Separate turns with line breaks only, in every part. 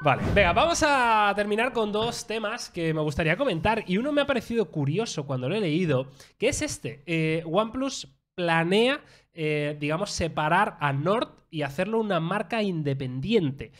Vale, venga, vamos a terminar con dos temas que me gustaría comentar y uno me ha parecido curioso cuando lo he leído, que es este. Eh, OnePlus planea eh, digamos, separar a Nord y hacerlo una marca independiente.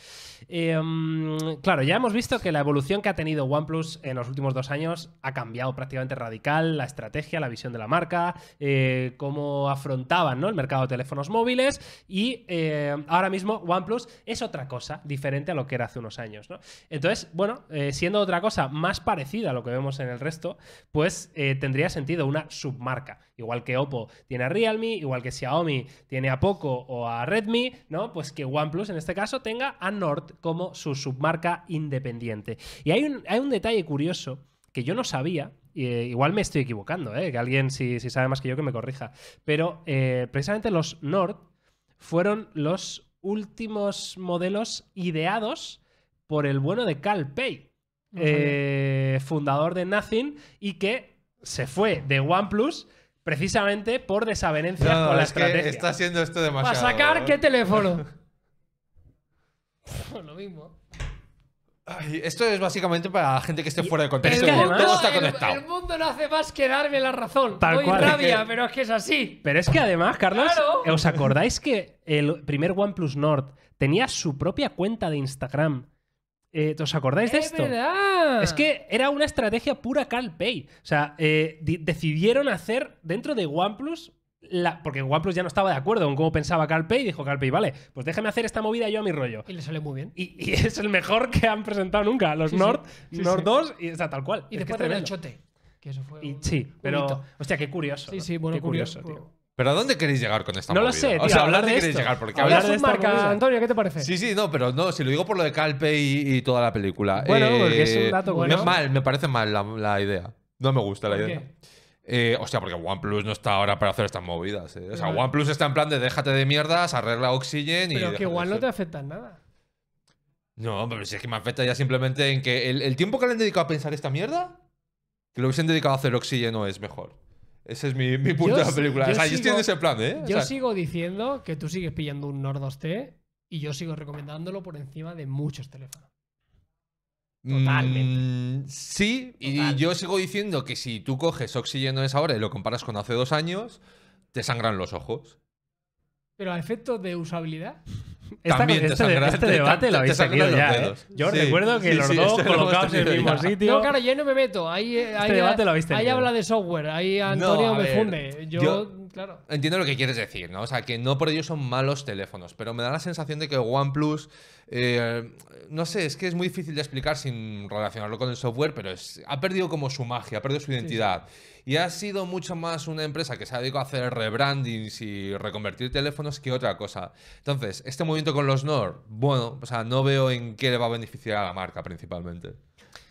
Em, claro, ya hemos visto que la evolución que ha tenido OnePlus en los últimos dos años ha cambiado prácticamente radical la estrategia, la visión de la marca, eh, cómo afrontaban el mercado de teléfonos móviles y eh, ahora mismo OnePlus es otra cosa diferente a lo que era hace unos años. Entonces, bueno, siendo otra cosa más parecida a lo que vemos en el resto, pues tendría sentido una submarca, igual que Oppo tiene a Realme, igual que Xiaomi tiene a Poco o a Redmi, ¿no? Pues que OnePlus en este caso tenga a Nord como su submarca independiente. Y hay un, detalle curioso que yo no sabía, eh, igual me estoy equivocando, ¿eh? que alguien si, sabe más que yo que me corrija, pero eh, precisamente los Nord fueron los últimos modelos ideados por el bueno de Cal Pei, eh, fundador de Nothing, y que se fue de OnePlus Precisamente por desavenencias con la estrategia. está haciendo esto demasiado. ¿Para sacar qué
teléfono?
Lo mismo.
esto es básicamente para gente que esté fuera de contexto. Es que está conectado. El,
mundo no hace más que darme la razón. Tal rabia, pero es que es así.
Pero es que
además, Carlos, ¿os acordáis que el primer OnePlus Nord tenía su propia cuenta de Instagram eh, ¿Os acordáis de esto? Es que era una estrategia pura Carl O sea, eh, decidieron hacer dentro de OnePlus. La, porque OnePlus ya no estaba de acuerdo con cómo pensaba Carl y Dijo Carl vale, pues déjame hacer esta movida yo a mi rollo. Y le sale muy bien. Y, es el mejor que han presentado nunca. Los Nord, Nord 2, y, o tal cual. Y después de el chote. Que eso fue sí, pero. Hostia, qué curioso. Sí, sí, bueno, qué curioso tío. ¿Pero a dónde queréis llegar con esta No lo sé, O sea, hablar de queréis llegar? Porque Hablar de esta marca, Antonio, ¿qué te parece? Sí,
sí, no, pero no, si lo digo por lo de Calpe y, toda la película. Bueno, eh, porque es un dato Mal, me parece mal la, idea. No me gusta la idea. Eh, o sea, porque OnePlus no está ahora para hacer estas movidas. Eh. O sea, OnePlus está en plan de déjate de mierdas, arregla Oxygen y. Pero que
igual no te afecta en nada.
No, pero si es que me afecta ya simplemente en que el, el tiempo que le han dedicado a pensar esta mierda, que lo hubiesen dedicado a hacer Oxygen no es mejor. Ese es mi, punto de la película. Yo o sigo, ese plan, ¿eh? yo sigo
diciendo que tú sigues pillando un Nord 2T y yo sigo recomendándolo por encima de muchos teléfonos.
Totalmente. Mm, sí, y yo sigo diciendo que si tú coges Oxygen esa hora y lo comparas con hace dos años, te sangran los ojos.
Pero a efectos de usabilidad.
También este, este debate lo habéis tenido ya. ¿eh? Yo recuerdo que los dos este colocados en el mismo sitio. No,
claro, yo no me meto. Ahí, este ahí, Ahí habla de software. Ahí Antonio me funde. yo,
claro. Entiendo lo que quieres decir, ¿no? O sea, que no por ello son malos teléfonos, pero me da la sensación de que OnePlus, eh, no sé, es que es muy difícil de explicar sin relacionarlo con el software, pero ha perdido como su magia, ha perdido su identidad. Y ha sido mucho más una empresa que se ha dedicado a hacer rebrandings y reconvertir teléfonos que otra cosa. Entonces, este movimiento con los Nord, bueno, o sea, no veo en qué le va a beneficiar a la marca principalmente.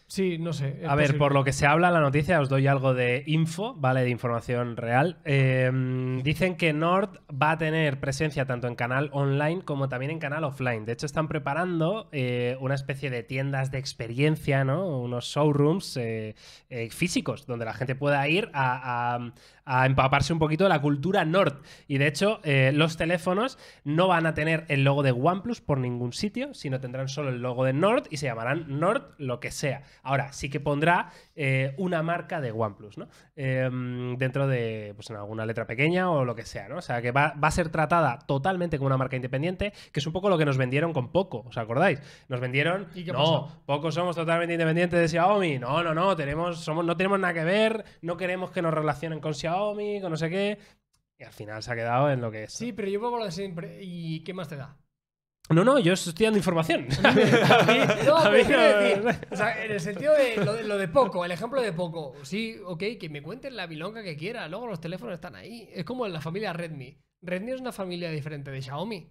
Sí, no sé. A ver,
por lo que
se habla la noticia, os doy algo de info, ¿vale? De información real. Em, dicen que Nord va a tener presencia tanto en canal online como también en canal offline. De hecho, están preparando eh, una especie de tiendas de experiencia, ¿no? Unos showrooms eh, eh, físicos donde la gente pueda ir a, a empaparse un poquito de la cultura Nord. Y de hecho, eh, los teléfonos no van a tener el logo de OnePlus por ningún sitio, sino tendrán solo el logo de Nord y se llamarán Nord lo que sea. Ahora, sí que pondrá eh, una marca de OnePlus, ¿no? Em, dentro de pues, en alguna letra pequeña o lo que sea, ¿no? O sea, que va, a ser tratada totalmente como una marca independiente, que es un poco lo que nos vendieron con Poco, ¿os acordáis? Nos vendieron, no, Poco somos totalmente independientes de Xiaomi, no, no, no, tenemos, somos, no tenemos nada que ver, no queremos que nos relacionen con Xiaomi, Xiaomi, no sé qué. Y al final se ha quedado en lo que es. Sí, pero yo puedo de siempre. ¿Y qué más te da? No, no, yo estoy dando información.
en el sentido de lo, de poco, el ejemplo de poco. Sí, ok, que me cuenten la bilonga que quiera, luego los teléfonos están ahí. Es como en la familia Redmi. Redmi es una familia diferente de Xiaomi,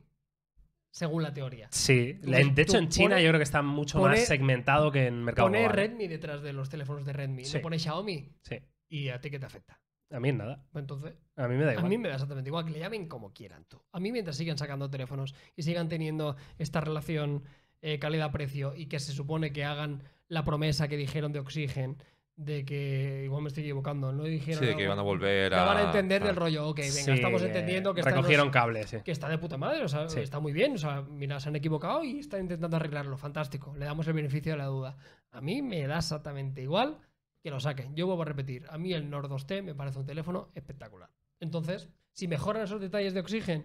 según la teoría. Sí, de hecho en China yo creo que está mucho más segmentado que en mercado Pone Redmi detrás de los teléfonos de Redmi, se pone Xiaomi. Sí. ¿Y a ti qué te afecta?
A mí nada. Entonces, a mí me da igual. A mí me
da exactamente igual que le llamen como quieran tú. A mí mientras sigan sacando teléfonos y sigan teniendo esta relación eh, calidad-precio y que se supone que hagan la promesa que dijeron de Oxygen, de que igual me estoy equivocando, no dijeron. Sí, que van a volver a. van a entender del rollo, ok, venga, estamos entendiendo que. Recogieron cables, Que está de puta madre, o sea, está muy bien, o sea, mira, se han equivocado y están intentando arreglarlo, fantástico, le damos el beneficio de la duda. A mí me da exactamente igual que lo saquen. Yo vuelvo a repetir, a mí el Nord 2T me parece un teléfono espectacular. Entonces, si mejoran esos detalles de oxígeno,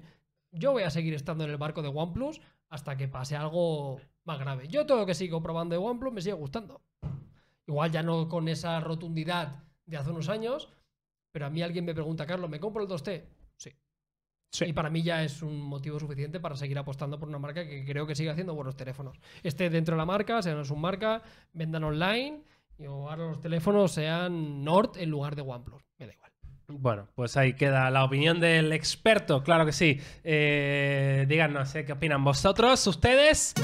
yo voy a seguir estando en el barco de OnePlus hasta que pase algo más grave. Yo todo lo que sigo probando de OnePlus me sigue gustando. Igual ya no con esa rotundidad de hace unos años, pero a mí alguien me pregunta, Carlos, ¿me compro el 2T? Sí. Y para mí ya es un motivo suficiente para seguir apostando por una marca que creo que sigue haciendo buenos teléfonos. Esté dentro de la marca, sea su marca... vendan online o ahora los teléfonos sean Nord en lugar de OnePlus. Me da igual.
Bueno, pues ahí queda la opinión del experto, claro que sí. Eh, díganos eh, qué opinan vosotros, ustedes.